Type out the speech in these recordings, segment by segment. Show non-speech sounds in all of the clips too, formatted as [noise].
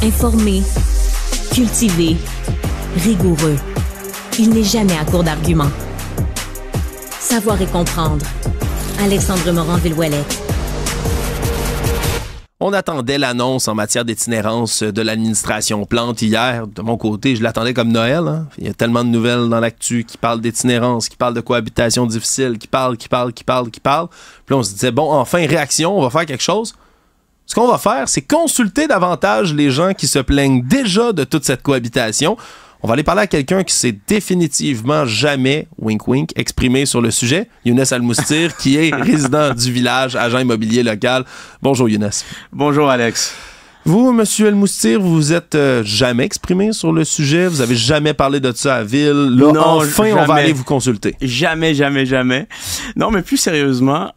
Informé, cultivé, rigoureux. Il n'est jamais à court d'arguments. Savoir et comprendre. Alexandre Morand-Villouellet. On attendait l'annonce en matière d'itinérance de l'administration Plante hier. De mon côté, je l'attendais comme Noël. Hein. Il y a tellement de nouvelles dans l'actu qui parlent d'itinérance, qui parlent de cohabitation difficile, qui parlent, qui parlent, qui parlent, qui parlent. Puis on se disait, bon, enfin, réaction, on va faire quelque chose ce qu'on va faire, c'est consulter davantage les gens qui se plaignent déjà de toute cette cohabitation. On va aller parler à quelqu'un qui s'est définitivement jamais, wink wink, exprimé sur le sujet, Younes Almoustir, qui est [laughs] résident du village, agent immobilier local. Bonjour Younes. Bonjour Alex. Vous, Monsieur Almoustir, vous vous êtes euh, jamais exprimé sur le sujet, vous avez jamais parlé de ça à Ville. Là, enfin, on va aller vous consulter. Jamais, jamais, jamais. Non, mais plus sérieusement,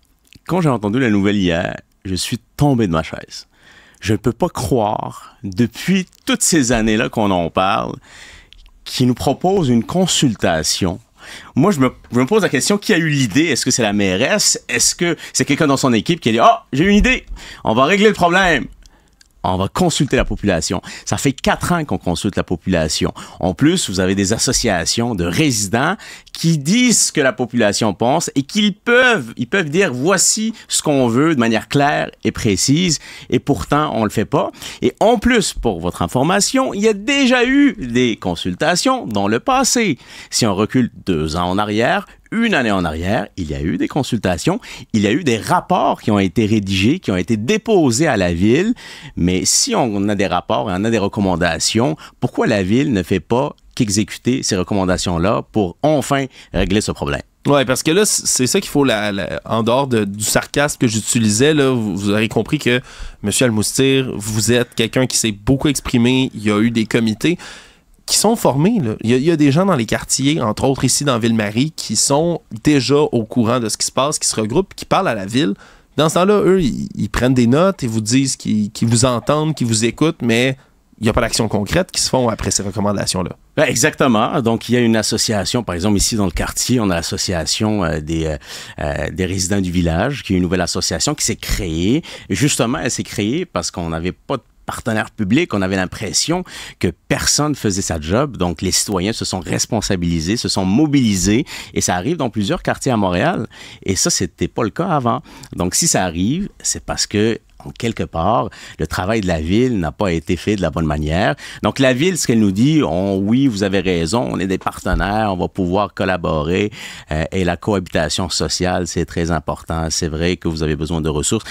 quand j'ai entendu la nouvelle hier, je suis tombé de ma chaise. Je ne peux pas croire, depuis toutes ces années-là qu'on en parle, qu'il nous propose une consultation. Moi, je me, pose la question qui a eu l'idée Est-ce que c'est la mairesse Est-ce que c'est quelqu'un dans son équipe qui a dit Oh, j'ai une idée On va régler le problème on va consulter la population. Ça fait quatre ans qu'on consulte la population. En plus, vous avez des associations de résidents qui disent ce que la population pense et qu'ils peuvent, ils peuvent dire voici ce qu'on veut de manière claire et précise. Et pourtant, on le fait pas. Et en plus, pour votre information, il y a déjà eu des consultations dans le passé. Si on recule deux ans en arrière, une année en arrière, il y a eu des consultations, il y a eu des rapports qui ont été rédigés, qui ont été déposés à la ville. Mais si on a des rapports et on a des recommandations, pourquoi la ville ne fait pas qu'exécuter ces recommandations-là pour enfin régler ce problème? Oui, parce que là, c'est ça qu'il faut, la, en dehors du sarcasme que j'utilisais, là, vous, avez compris que, Monsieur Almoustir, vous êtes quelqu'un qui s'est beaucoup exprimé, il y a eu des comités qui sont formés. Il, y a, des gens dans les quartiers, entre autres ici dans Ville-Marie, qui sont déjà au courant de ce qui se passe, qui se regroupent, qui parlent à la ville. Dans ce temps-là, eux, ils, prennent des notes et vous disent qu'ils vous entendent, qu'ils vous écoutent, mais il n'y a pas d'action concrète qui se font après ces recommandations-là. Ben, exactement. Donc, il y a une association, par exemple, ici dans le quartier, on a l'association euh, des, euh, euh, des résidents du village, qui est une nouvelle association qui s'est créée. justement, elle s'est créée parce qu'on n'avait pas de partenaires publics, on avait l'impression que personne faisait sa job. Donc, les citoyens se sont responsabilisés, se sont mobilisés et ça arrive dans plusieurs quartiers à Montréal. Et ça, c'était pas le cas avant. Donc, si ça arrive, c'est parce que en quelque part, le travail de la ville n'a pas été fait de la bonne manière. Donc la ville, ce qu'elle nous dit, on, oui, vous avez raison, on est des partenaires, on va pouvoir collaborer euh, et la cohabitation sociale, c'est très important. C'est vrai que vous avez besoin de ressources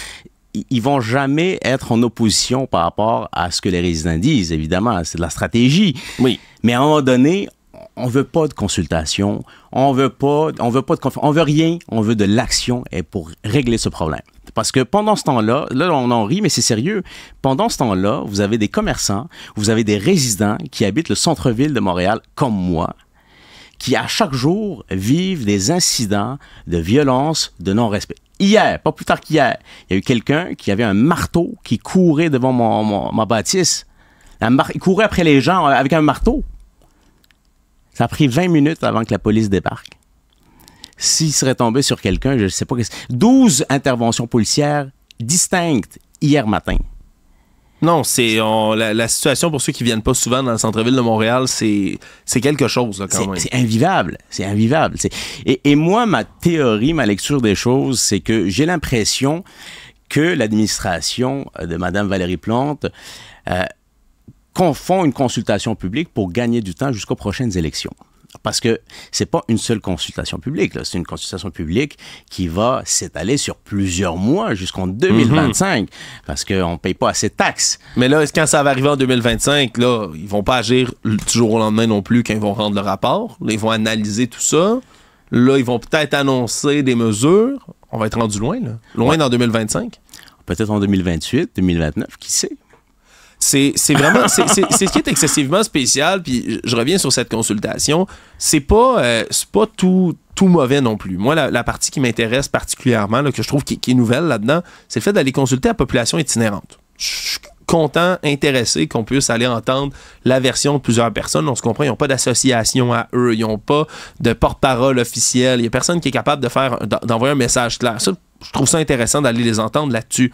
ils vont jamais être en opposition par rapport à ce que les résidents disent, évidemment. C'est de la stratégie. Oui. Mais à un moment donné, on veut pas de consultation, on veut pas, on veut pas de, on veut rien, on veut de l'action et pour régler ce problème. Parce que pendant ce temps-là, là on en rit, mais c'est sérieux. Pendant ce temps-là, vous avez des commerçants, vous avez des résidents qui habitent le centre-ville de Montréal, comme moi, qui à chaque jour vivent des incidents de violence, de non-respect hier, pas plus tard qu'hier, il y a eu quelqu'un qui avait un marteau qui courait devant mon, ma bâtisse. il courait après les gens euh, avec un marteau. Ça a pris 20 minutes avant que la police débarque. S'il serait tombé sur quelqu'un, je ne sais pas. 12 interventions policières distinctes hier matin. Non, c'est la, la, situation pour ceux qui viennent pas souvent dans le centre-ville de Montréal, c'est quelque chose quand même. C'est invivable, c'est invivable. Et, moi, ma théorie, ma lecture des choses, c'est que j'ai l'impression que l'administration euh, de Mme Valérie Plante euh, confond une consultation publique pour gagner du temps jusqu'aux prochaines élections. Parce que c'est pas une seule consultation publique, c'est une consultation publique qui va s'étaler sur plusieurs mois jusqu'en 2025, mhm. parce qu'on ne paye pas assez de taxes. Mais là, quand ça va arriver en 2025, là, ils vont pas agir du jour au lendemain non plus quand ils vont rendre le rapport. ils vont analyser tout ça. Là, ils vont peut-être annoncer des mesures. On va être rendu loin, là. Loin en dans 2025. Peut-être en 2028, 2029, qui sait? c'est vraiment c'est ce qui est [laughs] excessivement spécial puis je reviens sur cette consultation c'est pas euh, pas tout tout mauvais non plus moi la, partie qui m'intéresse particulièrement que je trouve qui, est nouvelle là dedans c'est le fait d'aller consulter la population itinérante je content, intéressé qu'on puisse aller entendre la version de plusieurs personnes. On se comprend, ils n'ont pas d'association à eux, ils n'ont pas de porte-parole officielle. il n'y a personne qui est capable de faire d'envoyer un message clair. je trouve ça intéressant d'aller les entendre là-dessus.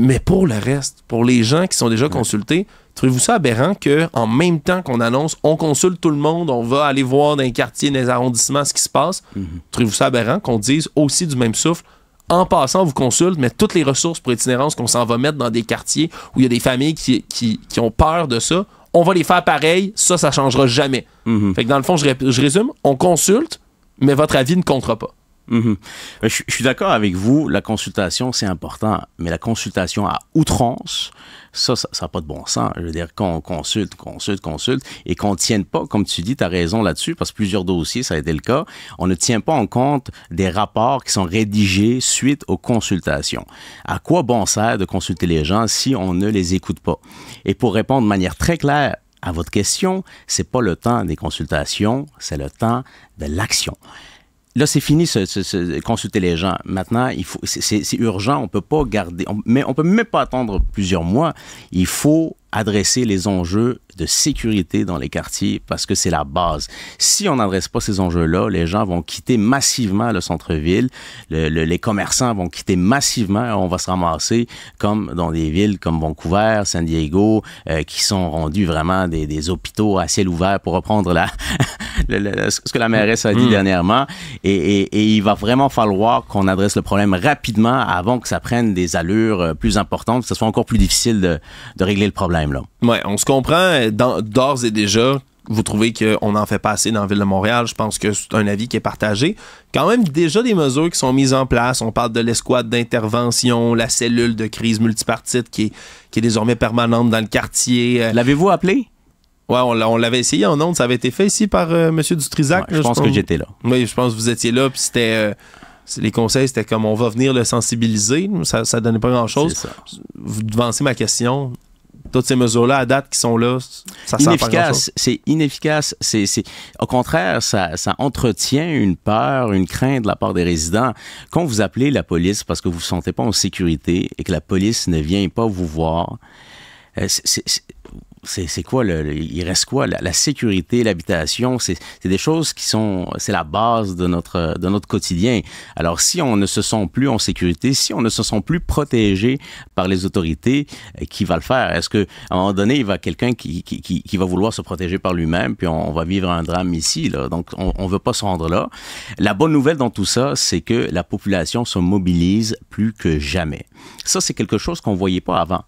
Mais pour le reste, pour les gens qui sont déjà consultés, trouvez-vous ça aberrant qu'en même temps qu'on annonce, on consulte tout le monde, on va aller voir dans les quartiers, dans les arrondissements ce qui se passe, mhm. trouvez-vous ça aberrant qu'on dise aussi du même souffle, en passant, on vous consulte, mais toutes les ressources pour itinérance qu'on s'en va mettre dans des quartiers où il y a des familles qui, qui, ont peur de ça, on va les faire pareil, ça, ça changera jamais. Mhm. Fait que dans le fond, je, je résume, on consulte, mais votre avis ne comptera pas. Mhm. Je, suis d'accord avec vous, la consultation c'est important, mais la consultation à outrance, ça, ça n'a pas de bon sens. Je veux dire, qu'on consulte, consulte, consulte, et qu'on ne tienne pas, comme tu dis, tu as raison là-dessus, parce que plusieurs dossiers, ça a été le cas, on ne tient pas en compte des rapports qui sont rédigés suite aux consultations. À quoi bon sert de consulter les gens si on ne les écoute pas? Et pour répondre de manière très claire à votre question, c'est pas le temps des consultations, c'est le temps de l'action. Là, c'est fini, ce, consulter les gens. Maintenant, il faut, c'est, urgent, on peut pas garder, on, mais on peut même pas attendre plusieurs mois. Il faut adresser les enjeux de sécurité dans les quartiers parce que c'est la base. Si on n'adresse pas ces enjeux-là, les gens vont quitter massivement le centre-ville, les commerçants vont quitter massivement, on va se ramasser comme dans des villes comme Vancouver, San Diego, euh, qui sont rendus vraiment des, des, hôpitaux à ciel ouvert pour reprendre la, [laughs] ce que la mairesse a dit hmm. dernièrement. Et, et, et, il va vraiment falloir qu'on adresse le problème rapidement avant que ça prenne des allures euh, plus importantes, que ce soit encore plus difficile de, de régler le problème. Là. Ouais, on se comprend d'ores et déjà vous trouvez qu'on en fait pas assez dans la ville de Montréal, je pense que c'est un avis qui est partagé. Quand même, déjà des mesures qui sont mises en place. On parle de l'escouade d'intervention, la cellule de crise multipartite qui est, qui est désormais permanente dans le quartier. Euh, L'avez-vous appelé Ouais, on, l'avait essayé en ondes, ça avait été fait ici par euh, Monsieur M. Dutrisac. je, pense que j'étais là. Oui, je pense que vous étiez là, puis c'était. Euh, les conseils, c'était comme on va venir le sensibiliser. Ça ne donnait pas grand-chose. Vous devancez ma question. Toutes ces mesures-là, à date, qui sont là, ça sert inefficace, C'est inefficace. C'est, Au contraire, ça, ça entretient une peur, une crainte de la part des résidents. Quand vous appelez la police parce que vous ne vous sentez pas en sécurité et que la police ne vient pas vous voir, euh, c'est c'est quoi il reste quoi la, sécurité l'habitation c'est des choses qui sont c'est la base de notre de notre quotidien alors si on ne se sent plus en sécurité si on ne se sent plus protégé par les autorités euh, qui va le faire est-ce que à un moment donné il va quelqu'un qui, va vouloir se protéger par lui-même puis on, va vivre un drame ici là donc on, on veut pas se rendre là la bonne nouvelle dans tout ça c'est que la population se mobilise plus que jamais ça c'est quelque chose qu'on voyait pas avant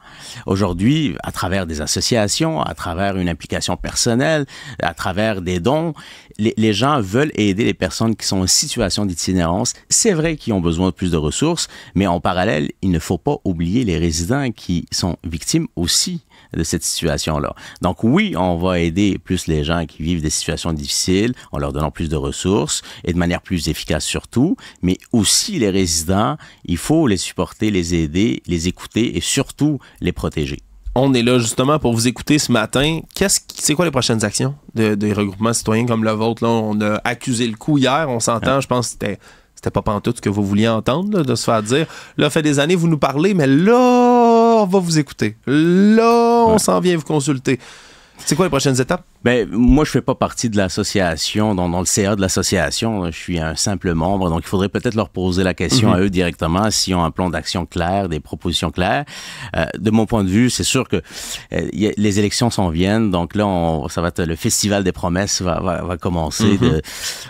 aujourd'hui à travers des associations à travers une implication personnelle, à travers des dons. les gens veulent aider les personnes qui sont en situation d'itinérance. C'est vrai qu'ils ont besoin de plus de ressources, mais en parallèle, il ne faut pas oublier les résidents qui sont victimes aussi de cette situation-là. Donc oui, on va aider plus les gens qui vivent des situations difficiles en leur donnant plus de ressources et de manière plus efficace surtout, mais aussi les résidents, il faut les supporter, les aider, les écouter et surtout les protéger. On est là justement pour vous écouter ce matin. Qu'est-ce c'est quoi les prochaines actions des regroupements citoyens comme le vôtre? Là, on a accusé le coup hier, on s'entend, ah. je pense que c'était c'était pas pantoute ce que vous vouliez entendre, de se faire dire. Là, fait des années, vous nous parlez, mais là, on va vous écouter. Là, on s'en vient vous consulter. C'est quoi les prochaines étapes? Ben, moi, je fais pas partie de l'association, dans, le CA de l'association. Je suis un simple membre, donc il faudrait peut-être leur poser la question mhm. à eux directement s'ils ont un plan d'action clair, des propositions claires. Euh, de mon point de vue, c'est sûr que euh, les élections s'en viennent, donc là, ça va être le festival des promesses va, va, commencer. Mhm.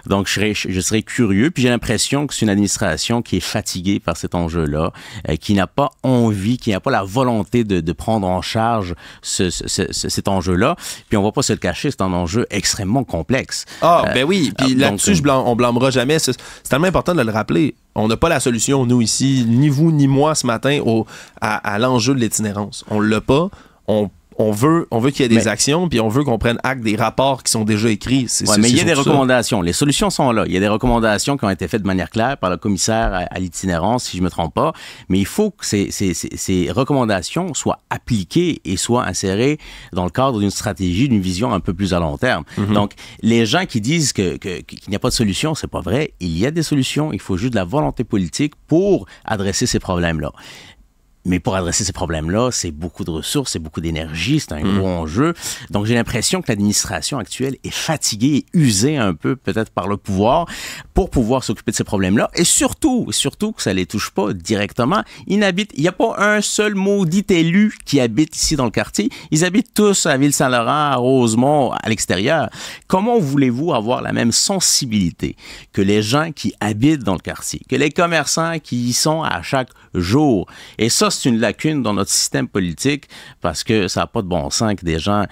donc, je serais, curieux, puis j'ai l'impression que c'est une administration qui est fatiguée par cet enjeu-là, euh, qui n'a pas envie, qui n'a pas la volonté de, prendre en charge cet enjeu-là. Puis on va pas se le cacher c'est un enjeu extrêmement complexe. Ah, euh, ben oui. Puis euh, là-dessus, on blâmera jamais. C'est tellement important de le rappeler. On n'a pas la solution, nous, ici, ni vous, ni moi, ce matin, au, à, l'enjeu de l'itinérance. On l'a pas. On on veut, on veut qu'il y ait des actions, puis on veut qu'on prenne acte des rapports qui sont déjà écrits. mais il y a des recommandations. Les solutions sont là. Il y a des recommandations qui ont été faites de manière claire par le commissaire à, l'itinérance, si je ne me trompe pas. Mais il faut que ces, recommandations soient appliquées et soient insérées dans le cadre d'une stratégie, d'une vision un peu plus à long terme. Mhm. Donc, les gens qui disent qu'il n'y a pas de solution, n'est pas vrai. Il y a des solutions. Il faut juste de la volonté politique pour adresser ces problèmes-là. Mais pour adresser ces problèmes-là, c'est beaucoup de ressources, c'est beaucoup d'énergie, c'est un mhm. gros enjeu. Donc j'ai l'impression que l'administration actuelle est fatiguée et usée un peu peut-être par le pouvoir pour pouvoir s'occuper de ces problèmes-là. Et surtout, surtout que ça les touche pas directement. Ils n'habitent, il n'y a pas un seul maudit élu qui habite ici dans le quartier. Ils habitent tous à Ville-Saint-Laurent, à Rosemont, à l'extérieur. Comment voulez-vous avoir la même sensibilité que les gens qui habitent dans le quartier, que les commerçants qui y sont à chaque jour? Et ça, c'est une lacune dans notre système politique parce que ça n'a pas de bon sens que des gens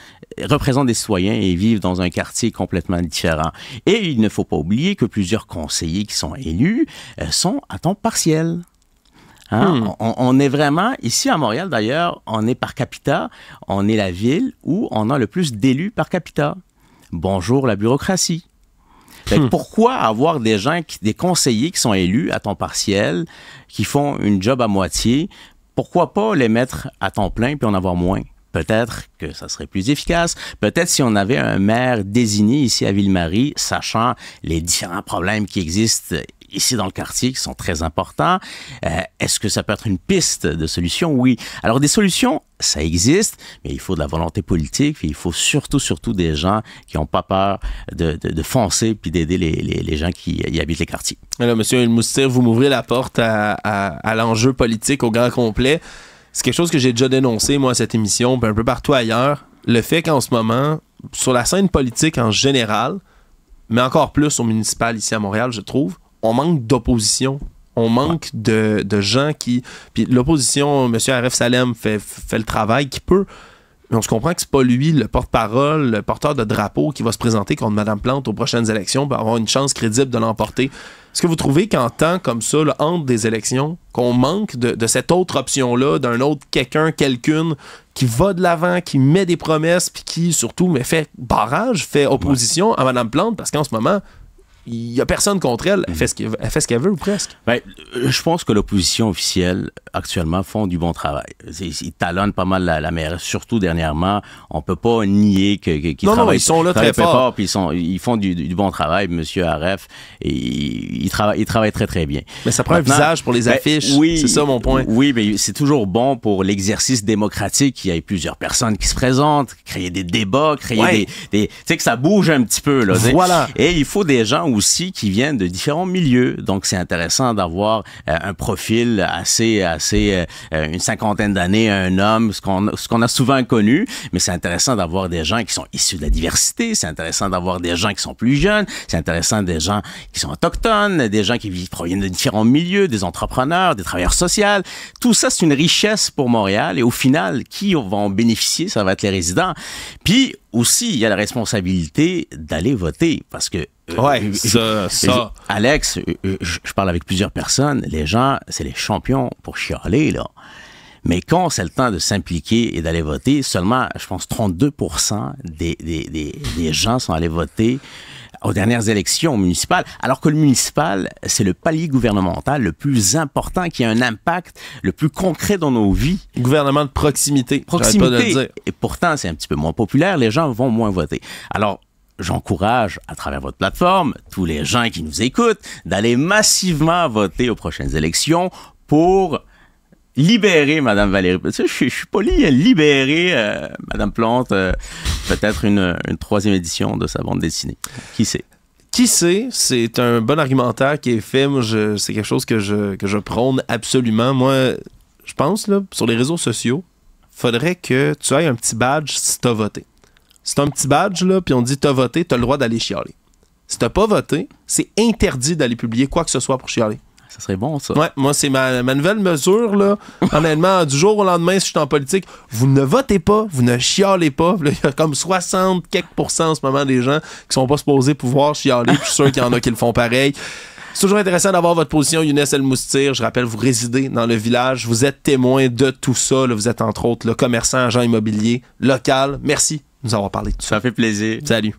représentent des citoyens et vivent dans un quartier complètement différent. Et il ne faut pas oublier que plusieurs conseillers qui sont élus euh, sont à temps partiel. Hein? Hmm. On, est vraiment, ici à Montréal d'ailleurs, on est par capita, on est la ville où on a le plus d'élus par capita. Bonjour la bureaucratie. Hmm. Pourquoi avoir des gens, qui, des conseillers qui sont élus à temps partiel, qui font une job à moitié pourquoi pas les mettre à temps plein puis en avoir moins? Peut-être que ça serait plus efficace. Peut-être si on avait un maire désigné ici à Ville-Marie, sachant les différents problèmes qui existent ici dans le quartier qui sont très importants. Euh, est-ce que ça peut être une piste de solution? Oui. Alors, des solutions, ça existe, mais il faut de la volonté politique, et il faut surtout, surtout des gens qui n'ont pas peur de, de, foncer puis d'aider les, les, gens qui y habitent les quartiers. Alors, Monsieur Elmoustir, vous m'ouvrez la porte à, à, à l'enjeu politique au grand complet. C'est quelque chose que j'ai déjà dénoncé, moi, à cette émission, puis un peu partout ailleurs. Le fait qu'en ce moment, sur la scène politique en général, mais encore plus au municipal ici à Montréal, je trouve, on manque d'opposition. On manque de, gens qui. Puis l'opposition, M. Aref Salem fait, fait le travail qu'il peut. Mais on se comprend que c'est pas lui, le porte-parole, le porteur de drapeau qui va se présenter contre Mme Plante aux prochaines élections pour avoir une chance crédible de l'emporter. Est-ce que vous trouvez qu'en temps comme ça, là, entre des élections, qu'on manque de, de, cette autre option-là, d'un autre quelqu'un, quelqu'une qui va de l'avant, qui met des promesses, puis qui surtout mais fait barrage, fait opposition à Mme Plante, parce qu'en ce moment, il n'y a personne contre elle. Mhm. Elle fait ce qu'elle veut ou presque. Ben, euh, je pense que l'opposition officielle, actuellement, font du bon travail. Ils talonnent pas mal la, la mairesse, surtout dernièrement. On peut pas nier qu'ils travaillent. ils sont là très, fort. ils, sont, ils font du, bon travail, Monsieur Aref. Et ils, travaillent, très, très bien. Mais ça prend un visage pour les ben, affiches. oui, c'est ça mon point. Oui, mais ben, c'est toujours bon pour l'exercice démocratique qu'il y ait plusieurs personnes qui se présentent, créer des débats, créer des... tu sais, que ça bouge un petit peu. Là, voilà. Et il faut des gens où aussi qui viennent de différents milieux. Donc, c'est intéressant d'avoir euh, un profil assez, assez, euh, une cinquantaine d'années, un homme, ce qu'on, ce qu'on a souvent connu. Mais c'est intéressant d'avoir des gens qui sont issus de la diversité. C'est intéressant d'avoir des gens qui sont plus jeunes. C'est intéressant des gens qui sont autochtones, des gens qui vivent, proviennent de différents milieux, des entrepreneurs, des travailleurs sociaux. Tout ça, c'est une richesse pour Montréal. Et au final, qui vont bénéficier? Ça va être les résidents. Puis, aussi, il y a la responsabilité d'aller voter parce que euh, ouais, euh, ça, ça. Alex, euh, je parle avec plusieurs personnes. Les gens, c'est les champions pour chialer, là. Mais quand c'est le temps de s'impliquer et d'aller voter, seulement, je pense, 32 des, des, des, gens sont allés voter aux dernières élections municipales, alors que le municipal, c'est le palier gouvernemental le plus important, qui a un impact le plus concret dans nos vies. Gouvernement de proximité. Proximité. Et pourtant, c'est un petit peu moins populaire, les gens vont moins voter. Alors, j'encourage à travers votre plateforme tous les gens qui nous écoutent d'aller massivement voter aux prochaines élections pour libérer Madame Valérie. je, suis poli, hein. libérer euh, Madame Plante, euh, peut-être une, troisième édition de sa bande dessinée. Qui sait? Qui sait, c'est un bon argumentaire qui est fait. c'est quelque chose que je, je prône absolument. Moi, je pense, là, sur les réseaux sociaux, faudrait que tu ailles un petit badge si tu as voté. C'est un petit badge, là, puis on dit t'as voté, t'as le droit d'aller chialer. Si t'as pas voté, c'est interdit d'aller publier quoi que ce soit pour chialer. Ça serait bon, ça. Ouais, moi, c'est ma, nouvelle mesure, là. [laughs] Honnêtement, du jour au lendemain, si je suis en politique, vous ne votez pas, vous ne chialez pas. Il y a comme 60 quelques en ce moment des gens qui sont pas supposés pouvoir chialer. Puis je suis sûr qu'il y en a qui le font pareil. C'est toujours intéressant d'avoir votre position, Younes El Moustir. Je rappelle, vous résidez dans le village, vous êtes témoin de tout ça. Vous êtes entre autres le commerçant, agent immobilier local. Merci nous avoir parlé Ça fait plaisir. Salut.